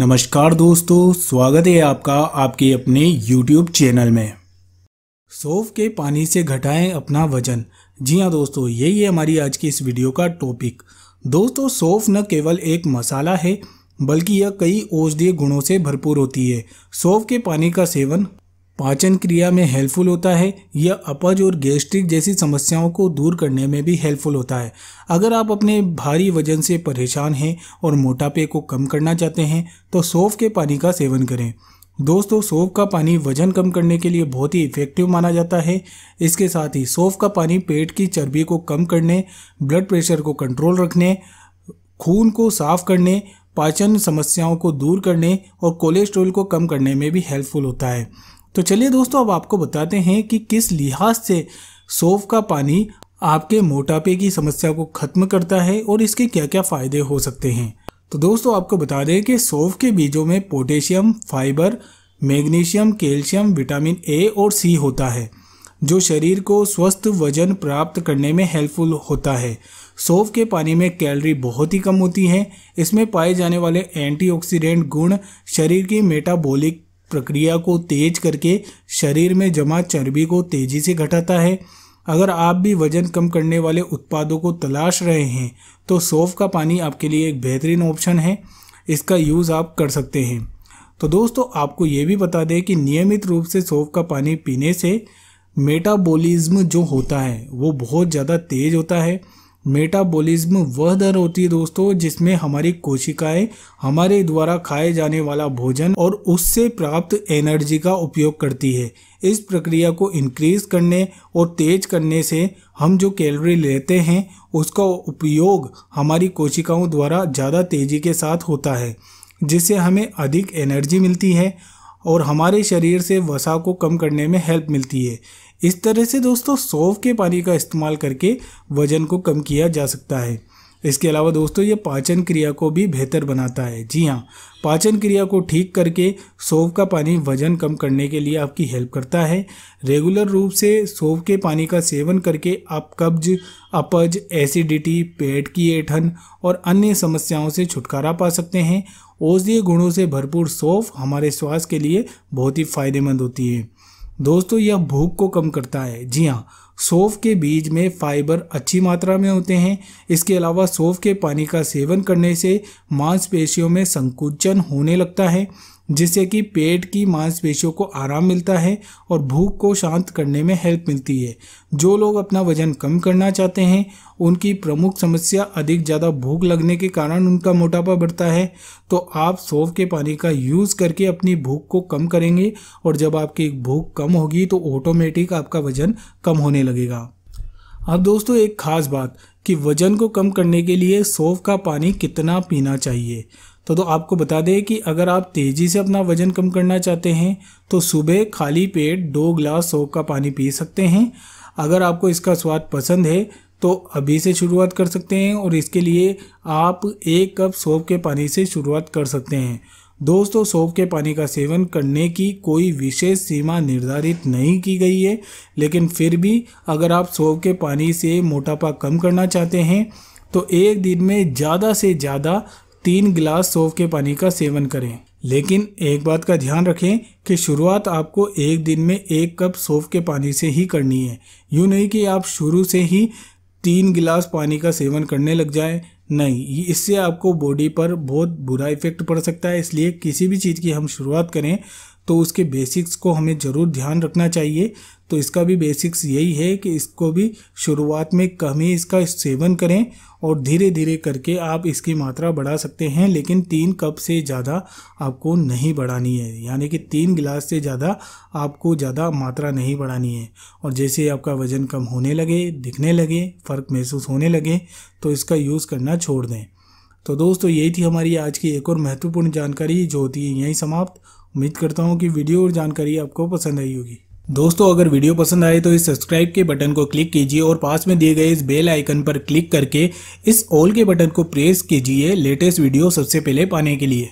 नमस्कार दोस्तों स्वागत है आपका आपके अपने YouTube चैनल में सौफ के पानी से घटाएं अपना वजन जी हाँ दोस्तों यही है हमारी आज की इस वीडियो का टॉपिक दोस्तों सौफ न केवल एक मसाला है बल्कि यह कई औषधीय गुणों से भरपूर होती है सौफ के पानी का सेवन पाचन क्रिया में हेल्पफुल होता है यह अपज और गैस्ट्रिक जैसी समस्याओं को दूर करने में भी हेल्पफुल होता है अगर आप अपने भारी वजन से परेशान हैं और मोटापे को कम करना चाहते हैं तो सौफ के पानी का सेवन करें दोस्तों सौफ का पानी वजन कम करने के लिए बहुत ही इफेक्टिव माना जाता है इसके साथ ही सौफ का पानी पेट की चर्बी को कम करने ब्लड प्रेशर को कंट्रोल रखने खून को साफ करने पाचन समस्याओं को दूर करने और कोलेस्ट्रॉल को कम करने में भी हेल्पफुल होता है तो चलिए दोस्तों अब आपको बताते हैं कि किस लिहाज से सोफ का पानी आपके मोटापे की समस्या को खत्म करता है और इसके क्या क्या फ़ायदे हो सकते हैं तो दोस्तों आपको बता दें कि सोफ के बीजों में potassium fibre magnesium calcium vitamin A और सी होता है जो शरीर को स्वस्थ वजन प्राप्त करने में हेल्पफुल होता है सोफ के पानी में कैलोरी बहुत ही कम होती है इसमें पाए जाने वाले एंटीऑक्सीडेंट गुण शरीर की मेटाबॉलिक प्रक्रिया को तेज करके शरीर में जमा चर्बी को तेजी से घटाता है अगर आप भी वजन कम करने वाले उत्पादों को तलाश रहे हैं तो सौफ़ का पानी आपके लिए एक बेहतरीन ऑप्शन है इसका यूज़ आप कर सकते हैं तो दोस्तों आपको ये भी बता दें कि नियमित रूप से सोफ का पानी पीने से मेटाबॉलिज्म जो होता है वो बहुत ज़्यादा तेज होता है मेटाबॉलिज्म वह दर होती है दोस्तों जिसमें हमारी कोशिकाएं हमारे द्वारा खाए जाने वाला भोजन और उससे प्राप्त एनर्जी का उपयोग करती है इस प्रक्रिया को इंक्रीज करने और तेज करने से हम जो कैलोरी लेते हैं उसका उपयोग हमारी कोशिकाओं द्वारा ज़्यादा तेजी के साथ होता है जिससे हमें अधिक एनर्जी मिलती है और हमारे शरीर से वसा को कम करने में हेल्प मिलती है इस तरह से दोस्तों सौफ के पानी का इस्तेमाल करके वजन को कम किया जा सकता है इसके अलावा दोस्तों ये पाचन क्रिया को भी बेहतर बनाता है जी हाँ पाचन क्रिया को ठीक करके सौफ का पानी वजन कम करने के लिए आपकी हेल्प करता है रेगुलर रूप से सौफ के पानी का सेवन करके आप कब्ज अपज एसिडिटी पेट की ऐठन और अन्य समस्याओं से छुटकारा पा सकते हैं औषधीय गुणों से भरपूर सौंफ हमारे स्वास्थ्य के लिए बहुत ही फायदेमंद होती है दोस्तों यह भूख को कम करता है जी हाँ सौफ के बीज में फाइबर अच्छी मात्रा में होते हैं इसके अलावा सौफ के पानी का सेवन करने से मांसपेशियों में संकुचन होने लगता है जिससे कि पेट की मांसपेशियों को आराम मिलता है और भूख को शांत करने में हेल्प मिलती है जो लोग अपना वजन कम करना चाहते हैं उनकी प्रमुख समस्या अधिक ज़्यादा भूख लगने के कारण उनका मोटापा बढ़ता है तो आप सौफ के पानी का यूज़ करके अपनी भूख को कम करेंगे और जब आपकी भूख कम होगी तो ऑटोमेटिक आपका वजन कम होने लगेगा अब दोस्तों एक खास बात कि वजन को कम करने के लिए सौफ का पानी कितना पीना चाहिए तो तो आपको बता दें कि अगर आप तेज़ी से अपना वज़न कम करना चाहते हैं तो सुबह खाली पेट दो गिलास सोख का पानी पी सकते हैं अगर आपको इसका स्वाद पसंद है तो अभी से शुरुआत कर सकते हैं और इसके लिए आप एक कप सौंप के पानी से शुरुआत कर सकते हैं दोस्तों सौंप के पानी का सेवन करने की कोई विशेष सीमा निर्धारित नहीं की गई है लेकिन फिर भी अगर आप सौंप के पानी से मोटापा कम करना चाहते हैं तो एक दिन में ज़्यादा से ज़्यादा तीन गिलास सोफ के पानी का सेवन करें लेकिन एक बात का ध्यान रखें कि शुरुआत आपको एक दिन में एक कप सोफ के पानी से ही करनी है यूँ नहीं कि आप शुरू से ही तीन गिलास पानी का सेवन करने लग जाए नहीं इससे आपको बॉडी पर बहुत बुरा इफेक्ट पड़ सकता है इसलिए किसी भी चीज़ की हम शुरुआत करें तो उसके बेसिक्स को हमें ज़रूर ध्यान रखना चाहिए तो इसका भी बेसिक्स यही है कि इसको भी शुरुआत में कम ही इसका सेवन करें और धीरे धीरे करके आप इसकी मात्रा बढ़ा सकते हैं लेकिन तीन कप से ज़्यादा आपको नहीं बढ़ानी है यानी कि तीन गिलास से ज़्यादा आपको ज़्यादा मात्रा नहीं बढ़ानी है और जैसे आपका वज़न कम होने लगे दिखने लगे फ़र्क महसूस होने लगे तो इसका यूज़ करना छोड़ दें तो दोस्तों यही थी हमारी आज की एक और महत्वपूर्ण जानकारी जो होती है यहीं समाप्त उम्मीद करता हूँ कि वीडियो और जानकारी आपको पसंद आई होगी दोस्तों अगर वीडियो पसंद आए तो इस सब्सक्राइब के बटन को क्लिक कीजिए और पास में दिए गए इस बेल आइकन पर क्लिक करके इस ऑल के बटन को प्रेस कीजिए लेटेस्ट वीडियो सबसे पहले पाने के लिए